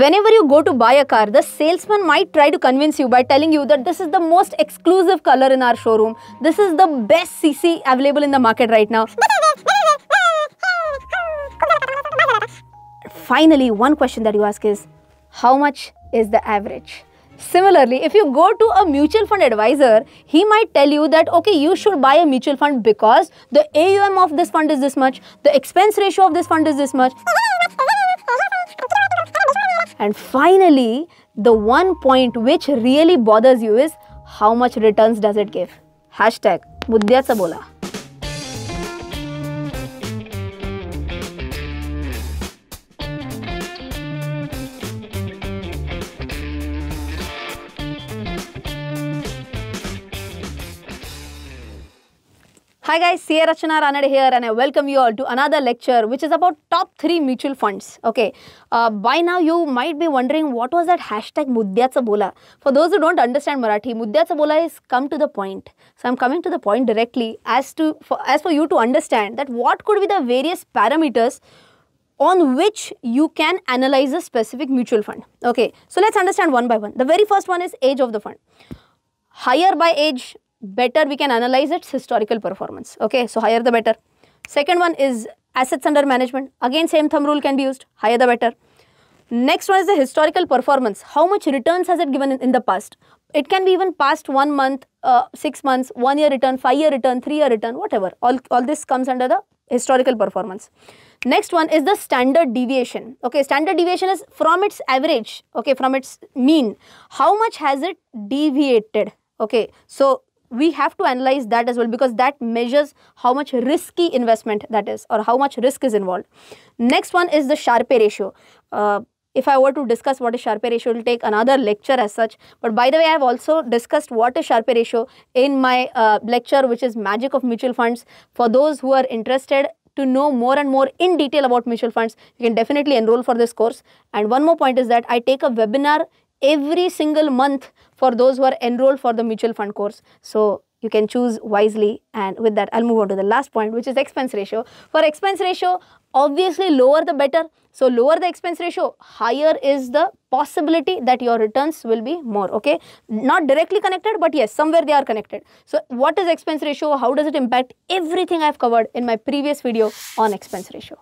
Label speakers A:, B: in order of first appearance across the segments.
A: Whenever you go to buy a car, the salesman might try to convince you by telling you that this is the most exclusive color in our showroom. This is the best CC available in the market right now. Finally, one question that you ask is, how much is the average? Similarly, if you go to a mutual fund advisor, he might tell you that okay, you should buy a mutual fund because the AUM of this fund is this much, the expense ratio of this fund is this much. And finally, the one point which really bothers you is how much returns does it give? Hashtag Mudhyasabola. Hi guys, Sia Rachana Ranade here and I welcome you all to another lecture which is about top 3 mutual funds. Okay, uh, by now you might be wondering what was that hashtag Mudyacha Bola. For those who don't understand Marathi, Mudyacha Bola is come to the point. So I'm coming to the point directly as to for, as for you to understand that what could be the various parameters on which you can analyze a specific mutual fund. Okay, so let's understand one by one. The very first one is age of the fund. Higher by age, better we can analyze its historical performance. Okay, so higher the better. Second one is assets under management. Again, same thumb rule can be used, higher the better. Next one is the historical performance. How much returns has it given in, in the past? It can be even past one month, uh, six months, one year return, five year return, three year return, whatever. All, all this comes under the historical performance. Next one is the standard deviation. Okay, standard deviation is from its average, okay, from its mean. How much has it deviated? Okay, so we have to analyze that as well because that measures how much risky investment that is or how much risk is involved. Next one is the Sharpe ratio. Uh, if I were to discuss what is Sharpe ratio, it will take another lecture as such. But by the way, I have also discussed what is Sharpe ratio in my uh, lecture, which is Magic of Mutual Funds. For those who are interested, to know more and more in detail about mutual funds, you can definitely enroll for this course. And one more point is that I take a webinar every single month for those who are enrolled for the mutual fund course. So you can choose wisely and with that I'll move on to the last point which is expense ratio. For expense ratio obviously lower the better. So lower the expense ratio higher is the possibility that your returns will be more okay. Not directly connected but yes somewhere they are connected. So what is expense ratio? How does it impact everything I've covered in my previous video on expense ratio.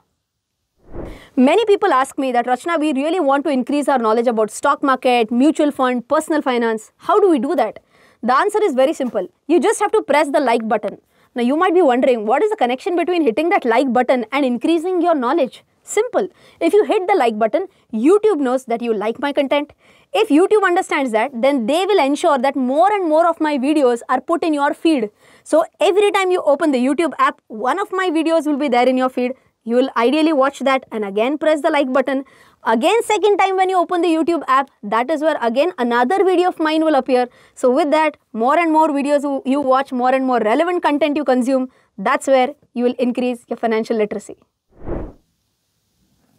A: Many people ask me that, Rachna, we really want to increase our knowledge about stock market, mutual fund, personal finance. How do we do that? The answer is very simple. You just have to press the like button. Now, you might be wondering, what is the connection between hitting that like button and increasing your knowledge? Simple. If you hit the like button, YouTube knows that you like my content. If YouTube understands that, then they will ensure that more and more of my videos are put in your feed. So every time you open the YouTube app, one of my videos will be there in your feed. You will ideally watch that and again press the like button. Again second time when you open the YouTube app, that is where again another video of mine will appear. So with that, more and more videos you watch, more and more relevant content you consume, that's where you will increase your financial literacy.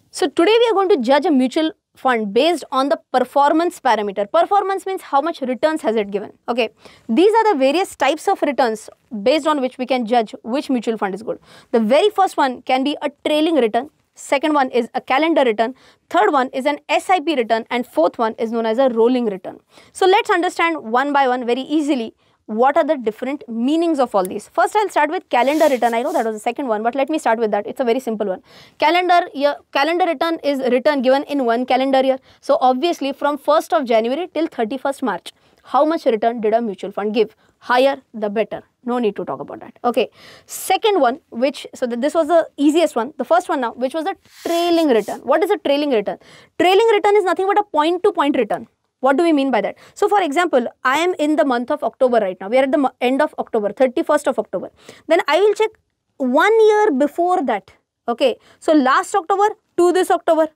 A: So today we are going to judge a mutual fund based on the performance parameter. Performance means how much returns has it given. Okay, these are the various types of returns based on which we can judge which mutual fund is good. The very first one can be a trailing return. Second one is a calendar return. Third one is an SIP return and fourth one is known as a rolling return. So let's understand one by one very easily what are the different meanings of all these. First, I'll start with calendar return. I know that was the second one, but let me start with that. It's a very simple one. Calendar year, calendar return is return given in one calendar year. So obviously, from 1st of January till 31st March, how much return did a mutual fund give? Higher, the better. No need to talk about that. Okay. Second one, which, so this was the easiest one. The first one now, which was the trailing return. What is a trailing return? Trailing return is nothing but a point-to-point -point return. What do we mean by that? So, for example, I am in the month of October right now. We are at the end of October, 31st of October. Then I will check one year before that. Okay. So, last October to this October.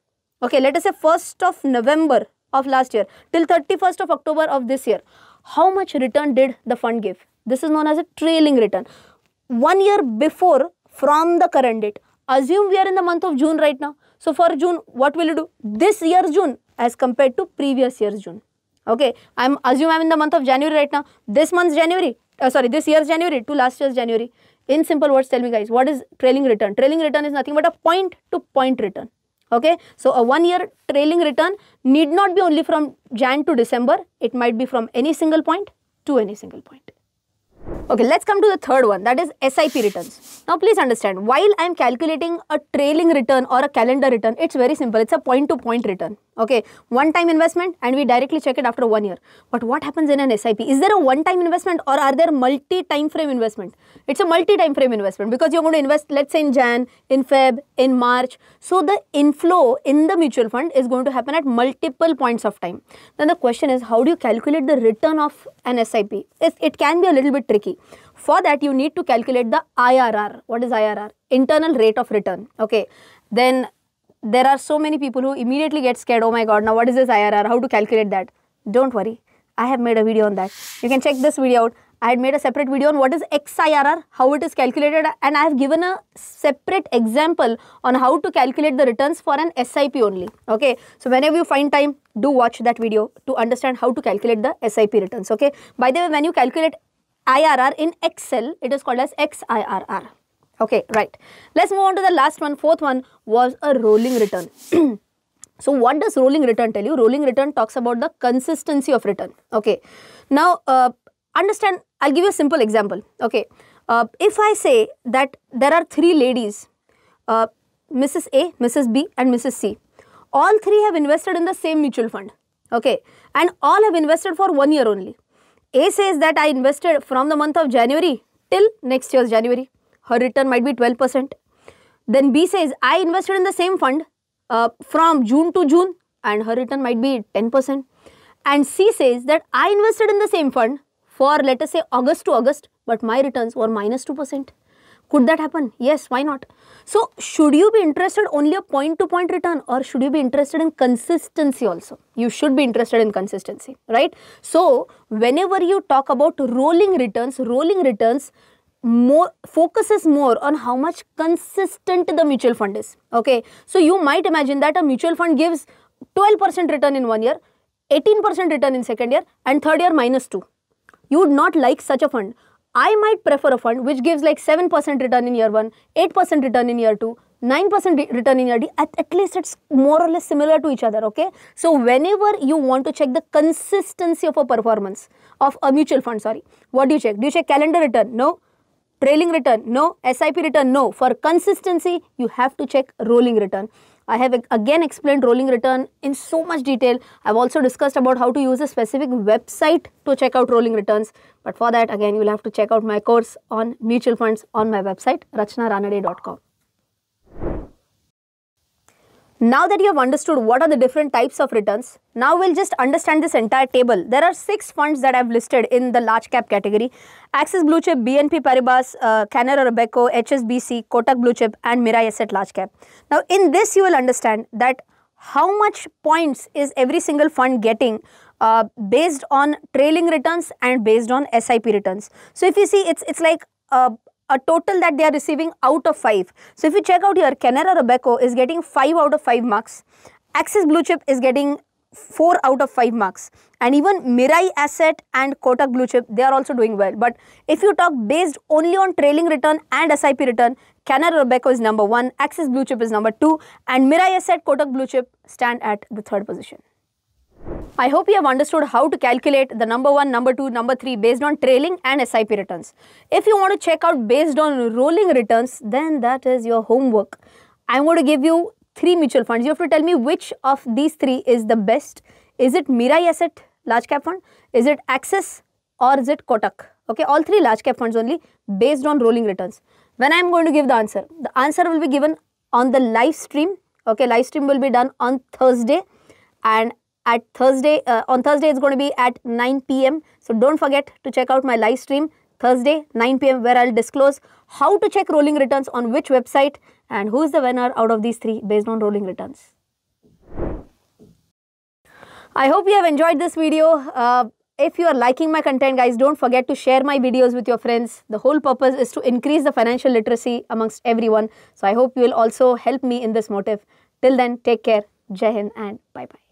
A: Okay. Let us say 1st of November of last year till 31st of October of this year. How much return did the fund give? This is known as a trailing return. One year before from the current date. Assume we are in the month of June right now. So, for June, what will you do? This year's June, as compared to previous year's June. Okay, I'm assume I'm in the month of January right now. This month's January, uh, sorry, this year's January to last year's January. In simple words, tell me guys, what is trailing return? Trailing return is nothing but a point to point return. Okay, so a one year trailing return need not be only from Jan to December. It might be from any single point to any single point. Okay, let's come to the third one that is SIP returns. Now please understand, while I am calculating a trailing return or a calendar return, it's very simple. It's a point to point return okay one time investment and we directly check it after one year but what happens in an sip is there a one time investment or are there multi time frame investment it's a multi time frame investment because you're going to invest let's say in jan in feb in march so the inflow in the mutual fund is going to happen at multiple points of time then the question is how do you calculate the return of an sip it, it can be a little bit tricky for that you need to calculate the irr what is irr internal rate of return okay then there are so many people who immediately get scared oh my god now what is this IRR how to calculate that don't worry I have made a video on that you can check this video out I had made a separate video on what is XIRR how it is calculated and I have given a separate example on how to calculate the returns for an SIP only okay so whenever you find time do watch that video to understand how to calculate the SIP returns okay by the way when you calculate IRR in Excel it is called as XIRR Okay, right. Let's move on to the last one. Fourth one was a rolling return. so what does rolling return tell you? Rolling return talks about the consistency of return. Okay. Now, uh, understand, I'll give you a simple example. Okay. Uh, if I say that there are three ladies, uh, Mrs. A, Mrs. B and Mrs. C. All three have invested in the same mutual fund. Okay. And all have invested for one year only. A says that I invested from the month of January till next year's January her return might be 12%. Then B says, I invested in the same fund uh, from June to June and her return might be 10%. And C says that I invested in the same fund for let us say August to August but my returns were minus 2%. Could that happen? Yes, why not? So, should you be interested only a point to point return or should you be interested in consistency also? You should be interested in consistency, right? So, whenever you talk about rolling returns, rolling returns more focuses more on how much consistent the mutual fund is okay so you might imagine that a mutual fund gives 12% return in one year 18% return in second year and third year minus 2 you would not like such a fund i might prefer a fund which gives like 7% return in year 1 8% return in year 2 9% return in year D, at, at least it's more or less similar to each other, okay? So, whenever you want to check the consistency of a performance of a mutual fund, sorry, what do you check? Do you check calendar return? No. Trailing return, no. SIP return, no. For consistency, you have to check rolling return. I have again explained rolling return in so much detail. I've also discussed about how to use a specific website to check out rolling returns. But for that, again, you'll have to check out my course on mutual funds on my website, RachnaRanade.com. Now that you have understood what are the different types of returns, now we'll just understand this entire table. There are six funds that I've listed in the large cap category. Axis Blue Chip, BNP Paribas, uh, Canara Robeco, HSBC, Kotak Blue Chip and Mirai Asset Large Cap. Now in this you will understand that how much points is every single fund getting uh, based on trailing returns and based on SIP returns. So if you see it's, it's like uh, a total that they are receiving out of 5. So if you check out here, Canara Rebecco is getting 5 out of 5 marks. Axis Blue Chip is getting 4 out of 5 marks and even Mirai Asset and Kotak Blue Chip they are also doing well but if you talk based only on trailing return and SIP return Canara Rebecco is number 1, Axis Blue Chip is number 2 and Mirai Asset Kotak Blue Chip stand at the third position. I hope you have understood how to calculate the number 1, number 2, number 3 based on trailing and SIP returns. If you want to check out based on rolling returns, then that is your homework. I'm going to give you three mutual funds. You have to tell me which of these three is the best. Is it Mirai Asset large cap fund? Is it Axis or is it Kotak? Okay, all three large cap funds only based on rolling returns. When I am going to give the answer, the answer will be given on the live stream. Okay, live stream will be done on Thursday and at Thursday. Uh, on Thursday, it's going to be at 9 p.m. So don't forget to check out my live stream Thursday, 9 p.m. where I'll disclose how to check rolling returns on which website and who's the winner out of these three based on rolling returns. I hope you have enjoyed this video. Uh, if you are liking my content guys, don't forget to share my videos with your friends. The whole purpose is to increase the financial literacy amongst everyone. So I hope you will also help me in this motive. Till then, take care. Jai Hind and bye-bye.